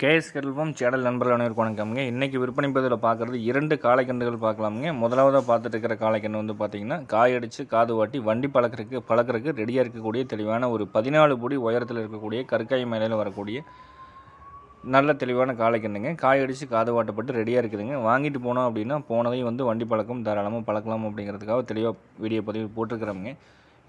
KS கெல்வம் saddle நண்பர்கள் அனைவருக்கு வணக்கம்ங்க இன்றைக்கி விற்பனை பதிவில் பார்க்குறது இரண்டு காளைக்கன்றுகள் பார்க்கலாமுங்க முதலாவதாக பார்த்துட்டு இருக்கிற காளைக்கன்று வந்து பார்த்திங்கன்னா காய் அடித்து காது வாட்டி வண்டி பழக்கிறதுக்கு பழக்கிறதுக்கு ரெடியாக இருக்கக்கூடிய தெளிவான ஒரு பதினாலு பொடி உயரத்தில் இருக்கக்கூடிய கற்காய் மேலையில் வரக்கூடிய நல்ல தெளிவான காலைக்கண்டுங்க காய் காது வாட்டப்பட்டு ரெடியாக இருக்குதுங்க வாங்கிட்டு போனோம் அப்படின்னா போனதையும் வந்து வண்டி பழக்கம் தாராளமாக பழக்கலாம் அப்படிங்கிறதுக்காக தெளிவாக வீடியோ பதிவு போட்டிருக்கிறோம்ங்க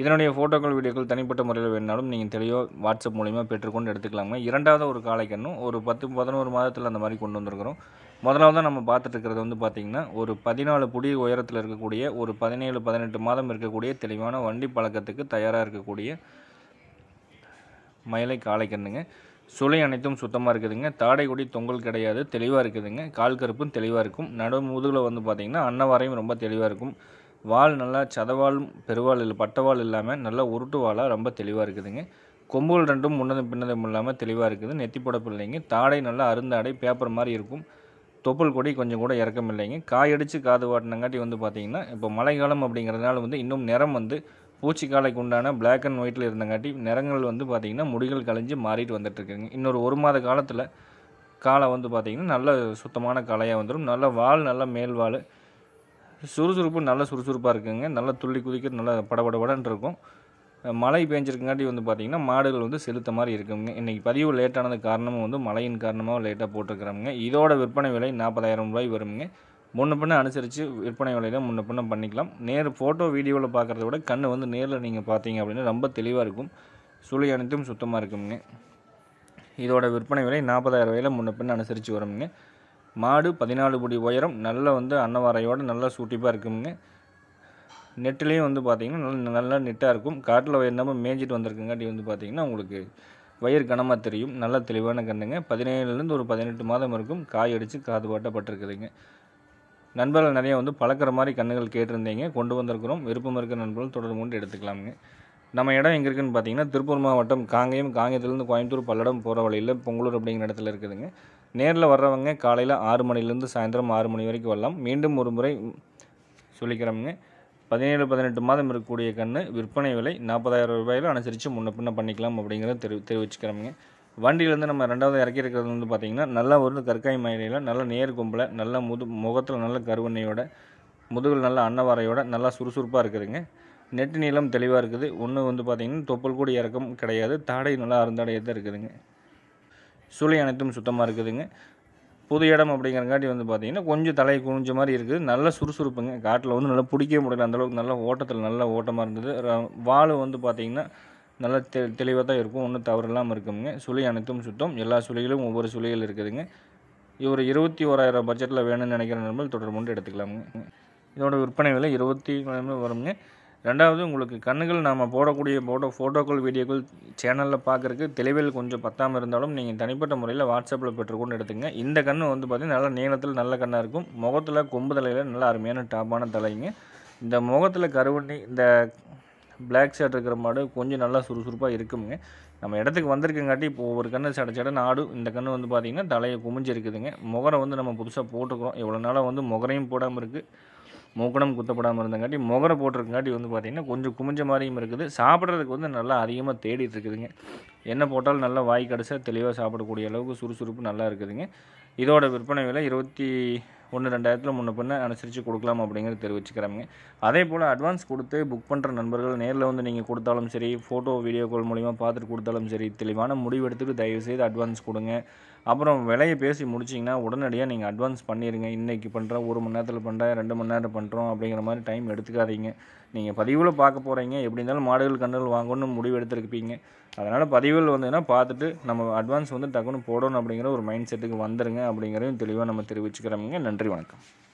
இதனுடைய ஃபோட்டோக்கள் வீடியோக்கள் தனிப்பட்ட முறையில் வேணாலும் நீங்கள் தெளிவாக வாட்ஸ்அப் மூலிமா பெற்றுக்கொண்டு எடுத்துக்கலாங்க இரண்டாவது ஒரு காலைக்கண்ணும் ஒரு பத்து பதினோரு மாதத்தில் அந்த மாதிரி கொண்டு வந்திருக்கிறோம் முதலாவது நம்ம பார்த்துட்டு இருக்கிறது வந்து பார்த்திங்கன்னா ஒரு பதினாலு புடி உயரத்தில் இருக்கக்கூடிய ஒரு பதினேழு பதினெட்டு மாதம் இருக்கக்கூடிய தெளிவான வண்டி பழக்கத்துக்கு தயாராக இருக்கக்கூடிய மயிலை காலைக்கண்ணுங்க சுளை அனைத்தும் சுத்தமாக இருக்குதுங்க தாடை கொடி தொங்கல் கிடையாது தெளிவாக இருக்குதுங்க கால் கருப்பும் தெளிவாக இருக்கும் நடு முதுகில் வந்து பார்த்திங்கன்னா அன்னவாரையும் ரொம்ப தெளிவாக இருக்கும் வால் நல்லா சதவாலும் பெருவால் இல்லை பட்டவால் இல்லாமல் நல்லா உருட்டு வாலாக ரொம்ப தெளிவாக இருக்குதுங்க கொம்புகள் ரெண்டும் முன்னதும் பின்னதும் இல்லாமல் தெளிவாக இருக்குது நெத்தி புடப்பு தாடை நல்லா அருந்தாடை பேப்பர் மாதிரி இருக்கும் தொப்புள் கொடி கொஞ்சம் கூட இறக்கம் இல்லைங்க காயடிச்சு காது வாட்டினங்காட்டி வந்து பார்த்திங்கன்னா இப்போ மழைக்காலம் அப்படிங்கிறதுனால வந்து இன்னும் நிறம் வந்து பூச்சிக்காலைக்கு உண்டான பிளாக் அண்ட் ஒயிட்டில் இருந்தங்காட்டி நிறங்கள் வந்து பார்த்திங்கன்னா முடிகள் கழிஞ்சு மாறிட்டு வந்துட்டுருக்குங்க இன்னொரு ஒரு மாத காலத்தில் காலை வந்து பார்த்திங்கன்னா நல்ல சுத்தமான காலையாக வந்துடும் நல்ல வால் நல்ல மேல் வால் சுறுசுறுப்பு நல்ல சுறுசுறுப்பாக இருக்குங்க நல்லா துள்ளி குதிக்க நல்லா படபடபடன்னு இருக்கும் மழை பெஞ்சிருக்கங்காட்டி வந்து பார்த்திங்கன்னா மாடுகள் வந்து செலுத்த மாதிரி இருக்குங்க இன்றைக்கி பதிவு லேட்டானது காரணமும் வந்து மழையின் காரணமாக லேட்டாக போட்டிருக்கிறோம்ங்க இதோட விற்பனை விலை நாற்பதாயிரம் ரூபாய் வருங்க முன்ன பின்ன அனுசரித்து விற்பனை விலையில முன்ன பின்ன பண்ணிக்கலாம் நேர் ஃபோட்டோ வீடியோவில் பார்க்குறத விட கண் வந்து நேரில் நீங்கள் பார்த்தீங்க அப்படின்னா ரொம்ப தெளிவாக இருக்கும் சுழி அனைத்தும் சுத்தமாக இருக்குங்க இதோட விற்பனை விலை நாற்பதாயிரம் ரூபாயில் முன்ன பின்ன அனுசரித்து வரும்ங்க மாடு பதினாலு புடி உயரம் நல்லா வந்து அன்னவாரையோடு நல்லா சூட்டிப்பாக இருக்குங்க நெட்லேயும் வந்து பார்த்தீங்கன்னா நல்லா நல்லா நெட்டாக இருக்கும் காட்டில் என்னமோ மேய்ஞ்சிட்டு வந்திருக்குங்காட்டி வந்து பார்த்திங்கன்னா உங்களுக்கு வயிறு கனமாக தெரியும் நல்லா தெளிவான கண்ணுங்க பதினேழுலேருந்து ஒரு பதினெட்டு மாதம் இருக்கும் காய் அடித்து காது பாட்டப்பட்டிருக்குதுங்க நண்பர்கள் நிறைய வந்து பழக்கிற மாதிரி கண்ணுகள் கேட்டிருந்தீங்க கொண்டு வந்திருக்கிறோம் விருப்பம் இருக்கிற நண்பர்கள் தொடர்பு கொண்டு எடுத்துக்கலாமுங்க நம்ம இடம் எங்கே இருக்குதுன்னு பார்த்தீங்கன்னா திருப்பூர் மாவட்டம் காங்கயம் காங்கயத்துலேருந்து கோயம்புத்தூர் பல்லடம் போகிற வழியில் பொங்கலூர் அப்படிங்கிற இடத்துல இருக்குதுங்க நேரில் வர்றவங்க காலையில் ஆறு மணிலேருந்து சாயந்தரம் ஆறு மணி வரைக்கும் வரலாம் மீண்டும் ஒரு முறை சொல்லிக்கிறோமுங்க பதினேழு பதினெட்டு மாதம் இருக்கக்கூடிய கன்று விற்பனை விலை நாற்பதாயிரம் ரூபாயில் அனுசரித்து முன்ன பின்ன பண்ணிக்கலாம் அப்படிங்கிறத தெரி தெரிவிச்சுக்கிறோமுங்க வண்டியிலேருந்து நம்ம ரெண்டாவது இறக்கி இருக்கிறது வந்து பார்த்திங்கன்னா நல்லா ஒரு கற்காய் மயிலையில் நல்ல நேர் கும்பலை நல்ல முது முகத்தில் நல்ல கருவண்ணையோட முதுகில் நல்ல அன்னவாரையோட நல்லா சுறுசுறுப்பாக இருக்குதுங்க நெட்டு நீளம் தெளிவாக இருக்குது ஒன்று வந்து பார்த்திங்கன்னா தொப்பல் கூடி இறக்கம் கிடையாது தாடை நல்லா அருந்தாடையாக தான் இருக்குதுங்க சுளை அனைத்தும் சுத்தமாக இருக்குதுங்க புது இடம் அப்படிங்கிறங்காட்டி வந்து பார்த்திங்கன்னா கொஞ்சம் தலை குனிஞ்ச மாதிரி இருக்குது நல்ல சுறுசுறுப்புங்க காட்டில் வந்து நல்லா பிடிக்கவே முடியல அந்தளவுக்கு நல்ல ஓட்டத்தில் நல்ல ஓட்டமாக இருந்தது வால் வந்து பார்த்திங்கன்னா நல்லா தெ தெளிவாக தான் இருக்கும் ஒன்றும் தவறு இல்லாமல் இருக்குங்க சுழி அனைத்தும் சுத்தம் எல்லா சுழிகளும் ஒவ்வொரு சுழிகள் இருக்குதுங்க இவர் இருபத்தி ஓராயிரம் பட்ஜெட்டில் வேணும்னு நினைக்கிற நண்பர்கள் தொடர்பு கொண்டு எடுத்துக்கலாமுங்க இதோட விற்பனை விலை இருபத்தி வரும்ங்க ரெண்டாவது உங்களுக்கு கண்ணுகள் நாம் போடக்கூடிய போட்டோ ஃபோட்டோக்கள் வீடியோக்கள் சேனலில் பார்க்குறக்கு தெளிவில் கொஞ்சம் பத்தாமல் இருந்தாலும் நீங்கள் தனிப்பட்ட முறையில் வாட்ஸ்அப்பில் பெற்றுக்கொண்டு எடுத்துங்க இந்த கண் வந்து பார்த்திங்கன்னா நல்லா நீளத்தில் நல்ல கண்ணாக இருக்கும் முகத்தில் கொம்பு தலையில் நல்லா அருமையான டாப்பான தலைங்க இந்த முகத்தில் கருவண்டி இந்த பிளாக் ஷர்ட் இருக்கிற மாடு கொஞ்சம் நல்லா சுறுசுறுப்பாக இருக்குங்க நம்ம இடத்துக்கு வந்திருக்கங்காட்டி இப்போ ஒவ்வொரு கண்ணு சட சடன்னு ஆடு இந்த கண்ணு வந்து பார்த்திங்கன்னா தலையை குமிஞ்சு இருக்குதுங்க முகரை வந்து நம்ம புதுசாக போட்டுக்கிறோம் இவ்வளோ நாளாக வந்து முகரையும் போடாமல் இருக்குது முகடம் குத்தப்படாமல் இருந்தங்காட்டி முகரை போட்டிருக்கங்காட்டி வந்து பார்த்திங்கன்னா கொஞ்சம் குமிஞ்ச மாதிரியும் இருக்குது சாப்பிட்றதுக்கு வந்து நல்லா அதிகமாக தேடிட்டு இருக்குதுங்க என்ன போட்டாலும் நல்லா வாய் கடைசியாக தெளிவாக சாப்பிடக்கூடிய அளவுக்கு சுறுசுறுப்பு நல்லா இருக்குதுங்க இதோட விற்பனை விலை இருபத்தி ஒன்று ரெண்டாயிரத்தில் முன்ன பின்ன அனுசரித்து கொடுக்கலாம் அப்படிங்கிறது தெரிவிச்சுக்கிறாங்க அதே போல் அட்வான்ஸ் கொடுத்து புக் பண்ணுற நண்பர்கள் நேரில் வந்து நீங்கள் கொடுத்தாலும் சரி ஃபோட்டோ வீடியோ கால் மூலிமா பார்த்துட்டு கொடுத்தாலும் சரி தெளிவான முடிவு எடுத்துட்டு தயவுசெய்து அட்வான்ஸ் கொடுங்க அப்புறம் விலையை பேசி முடிச்சிங்கன்னா உடனடியாக நீங்கள் அட்வான்ஸ் பண்ணிடுங்க இன்றைக்கி பண்ணுறோம் ஒரு மணி நேரத்தில் பண்ணுறேன் ரெண்டு மணி நேரம் பண்ணுறோம் அப்படிங்கிற மாதிரி டைம் எடுத்துக்காதீங்க நீங்கள் பதிவில் பார்க்க போகிறீங்க எப்படி இருந்தாலும் மாடுகள் கண்டுகள் வாங்கணும்னு முடிவு எடுத்துருப்பீங்க அதனால் பதிவில் வந்ததுன்னா பார்த்துட்டு நம்ம அட்வான்ஸ் வந்து டக்குன்னு போடணும் அப்படிங்கிற ஒரு மைண்ட் செட்டுக்கு வந்துடுங்க அப்படிங்கிறதையும் தெளிவாக நம்ம தெரிவிச்சுக்கிறோமுங்க நன்றி வணக்கம்